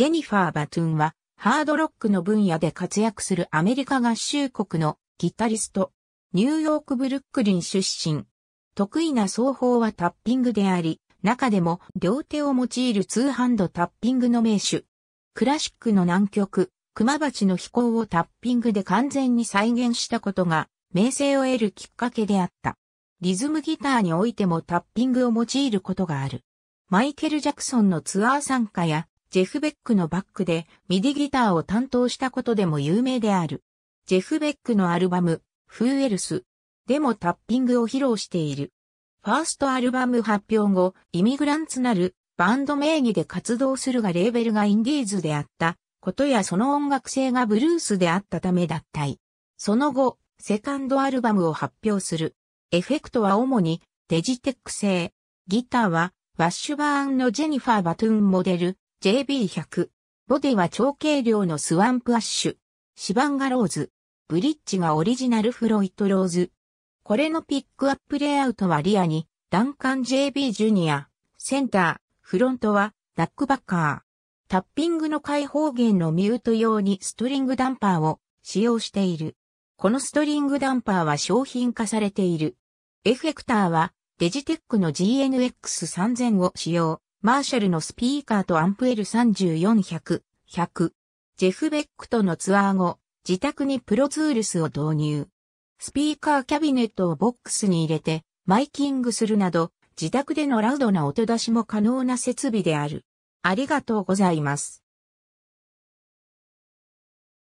ジェニファー・バトゥンは、ハードロックの分野で活躍するアメリカ合衆国のギタリスト。ニューヨーク・ブルックリン出身。得意な奏法はタッピングであり、中でも両手を用いるツーハンドタッピングの名手。クラシックの南極、熊鉢の飛行をタッピングで完全に再現したことが、名声を得るきっかけであった。リズムギターにおいてもタッピングを用いることがある。マイケル・ジャクソンのツアー参加や、ジェフ・ベックのバックでミディギターを担当したことでも有名である。ジェフ・ベックのアルバム、フーエルスでもタッピングを披露している。ファーストアルバム発表後、イミグランツなるバンド名義で活動するがレーベルがインディーズであったことやその音楽性がブルースであったため脱退。その後、セカンドアルバムを発表する。エフェクトは主にデジテック製。ギターはワッシュバーンのジェニファー・バトゥーンモデル、JB100。ボデは超軽量のスワンプアッシュ。シバンガローズ。ブリッジがオリジナルフロイトローズ。これのピックアップレイアウトはリアに、ダンカン JB ジュニア、センター、フロントは、ダックバッカー。タッピングの開放弦のミュート用にストリングダンパーを使用している。このストリングダンパーは商品化されている。エフェクターは、デジテックの GNX3000 を使用。マーシャルのスピーカーとアンプ l 34100、100。ジェフ・ベックとのツアー後、自宅にプロツールスを導入。スピーカーキャビネットをボックスに入れて、マイキングするなど、自宅でのラウドな音出しも可能な設備である。ありがとうございます。